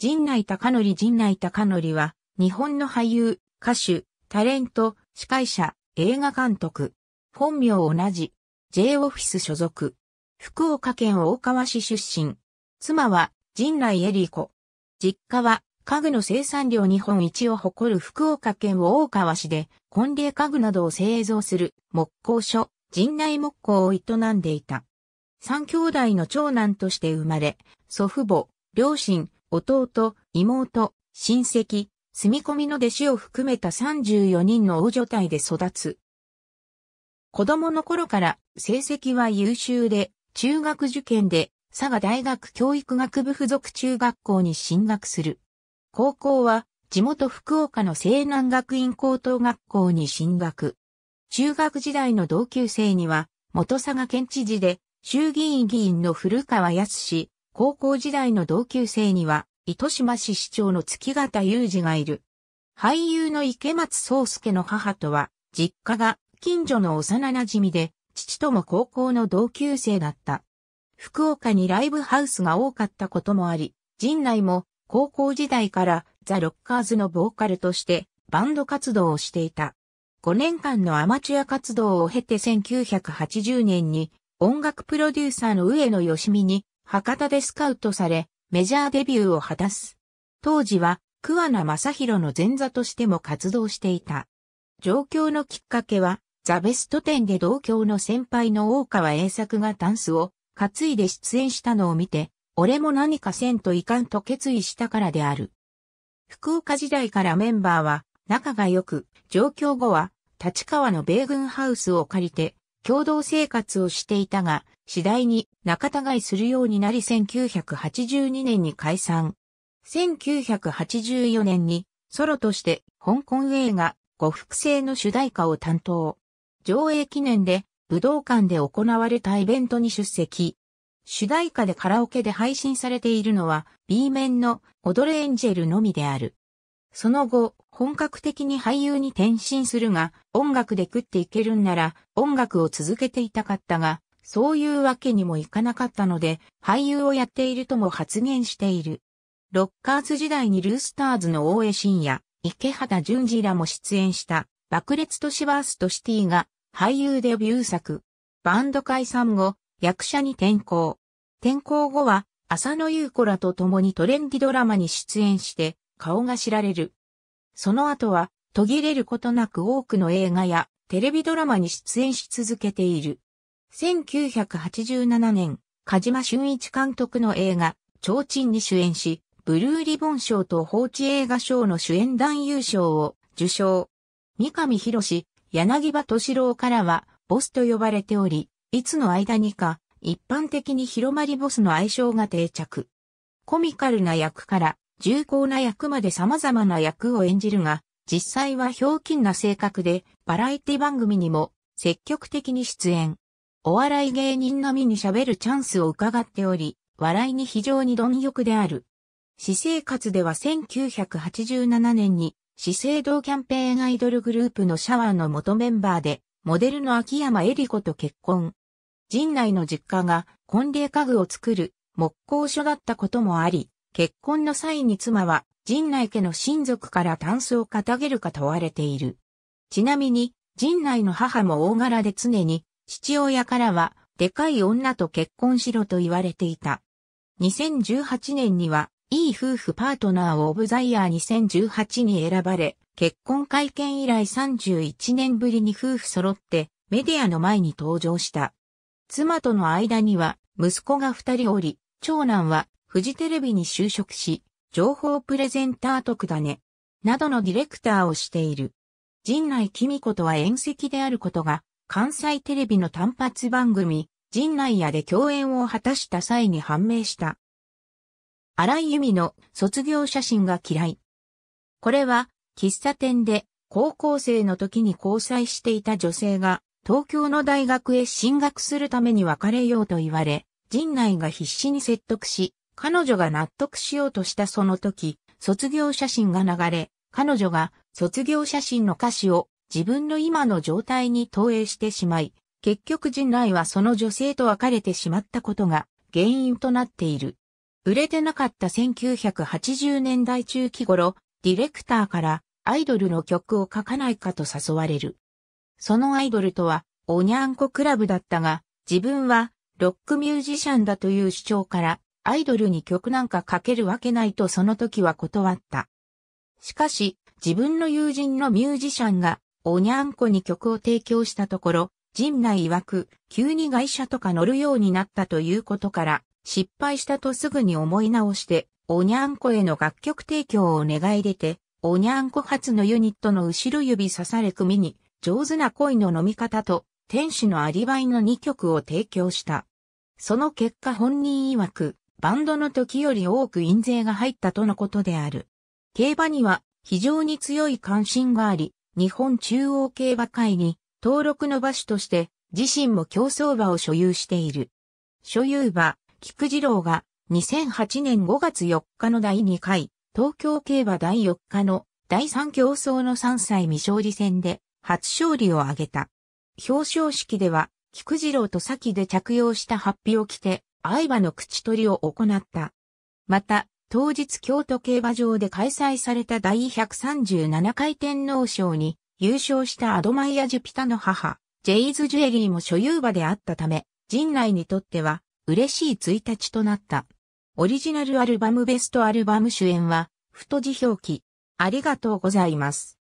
陣内隆則陣内隆則は、日本の俳優、歌手、タレント、司会者、映画監督。本名同じ。J オフィス所属。福岡県大川市出身。妻は、陣内恵里子。実家は、家具の生産量日本一を誇る福岡県大川市で、婚礼家具などを製造する木工所、陣内木工を営んでいた。三兄弟の長男として生まれ、祖父母、両親、弟、妹、親戚、住み込みの弟子を含めた34人の王女体で育つ。子供の頃から成績は優秀で、中学受験で佐賀大学教育学部附属中学校に進学する。高校は地元福岡の西南学院高等学校に進学。中学時代の同級生には、元佐賀県知事で、衆議院議員の古川康高校時代の同級生には、糸島市市長の月形雄二がいる。俳優の池松壮介の母とは、実家が近所の幼馴染で、父とも高校の同級生だった。福岡にライブハウスが多かったこともあり、陣内も高校時代からザ・ロッカーズのボーカルとしてバンド活動をしていた。5年間のアマチュア活動を経て1980年に音楽プロデューサーの上野義美に博多でスカウトされ、メジャーデビューを果たす。当時は、桑名正宏の前座としても活動していた。上京のきっかけは、ザ・ベスト10で同郷の先輩の大川栄作がダンスを担いで出演したのを見て、俺も何かせんといかんと決意したからである。福岡時代からメンバーは仲が良く、上京後は立川の米軍ハウスを借りて共同生活をしていたが、次第に仲違いするようになり1982年に解散。1984年にソロとして香港映画五福製の主題歌を担当。上映記念で武道館で行われたイベントに出席。主題歌でカラオケで配信されているのは B 面の踊れエンジェルのみである。その後、本格的に俳優に転身するが、音楽で食っていけるんなら音楽を続けていたかったが、そういうわけにもいかなかったので、俳優をやっているとも発言している。ロッカーズ時代にルースターズの大江晋也、池畑淳二らも出演した、爆裂都市バーストシティが俳優デビュー作。バンド解散後、役者に転向。転向後は、浅野ゆう子らと共にトレンディドラマに出演して、顔が知られる。その後は、途切れることなく多くの映画やテレビドラマに出演し続けている。1987年、梶間俊一監督の映画、提灯に主演し、ブルーリボン賞と放置映画賞の主演男優賞を受賞。三上博史、柳葉敏郎からは、ボスと呼ばれており、いつの間にか、一般的に広まりボスの愛称が定着。コミカルな役から、重厚な役まで様々な役を演じるが、実際は表金な性格で、バラエティ番組にも積極的に出演。お笑い芸人並みに喋るチャンスを伺っており、笑いに非常に貪欲である。私生活では1987年に、資生堂キャンペーンアイドルグループのシャワーの元メンバーで、モデルの秋山恵里子と結婚。陣内の実家が婚礼家具を作る木工所だったこともあり、結婚の際に妻は陣内家の親族からタンスを肩げるか問われている。ちなみに、陣内の母も大柄で常に父親からは、でかい女と結婚しろと言われていた。2018年には、いい夫婦パートナーオブザイヤー2018に選ばれ、結婚会見以来31年ぶりに夫婦揃ってメディアの前に登場した。妻との間には息子が二人おり、長男はフジテレビに就職し、情報プレゼンター特だね、などのディレクターをしている。陣内貴美子とは遠戚であることが関西テレビの単発番組、陣内屋で共演を果たした際に判明した。荒井由美の卒業写真が嫌い。これは、喫茶店で高校生の時に交際していた女性が、東京の大学へ進学するために別れようと言われ、陣内が必死に説得し、彼女が納得しようとしたその時、卒業写真が流れ、彼女が卒業写真の歌詞を自分の今の状態に投影してしまい、結局陣内はその女性と別れてしまったことが原因となっている。売れてなかった1980年代中期頃、ディレクターからアイドルの曲を書かないかと誘われる。そのアイドルとは、おにゃんこクラブだったが、自分はロックミュージシャンだという主張から、アイドルに曲なんか書けるわけないとその時は断った。しかし、自分の友人のミュージシャンがおにゃんこに曲を提供したところ、陣内曰く、急に外車とか乗るようになったということから、失敗したとすぐに思い直して、おにゃんこへの楽曲提供を願い出て、おにゃんこ初のユニットの後ろ指刺され組に、上手な恋の飲み方と、天使のアリバイの2曲を提供した。その結果本人曰く、バンドの時より多く印税が入ったとのことである。競馬には非常に強い関心があり、日本中央競馬会に登録の馬所として自身も競走馬を所有している。所有馬、菊次郎が2008年5月4日の第2回、東京競馬第4日の第3競争の3歳未勝利戦で初勝利を挙げた。表彰式では、菊次郎と先で着用した発表を着て、相馬の口取りを行った。また、当日京都競馬場で開催された第137回天皇賞に優勝したアドマイア・ジュピタの母、ジェイズ・ジュエリーも所有馬であったため、陣内にとっては嬉しい1日となった。オリジナルアルバムベストアルバム主演は、太字表記。ありがとうございます。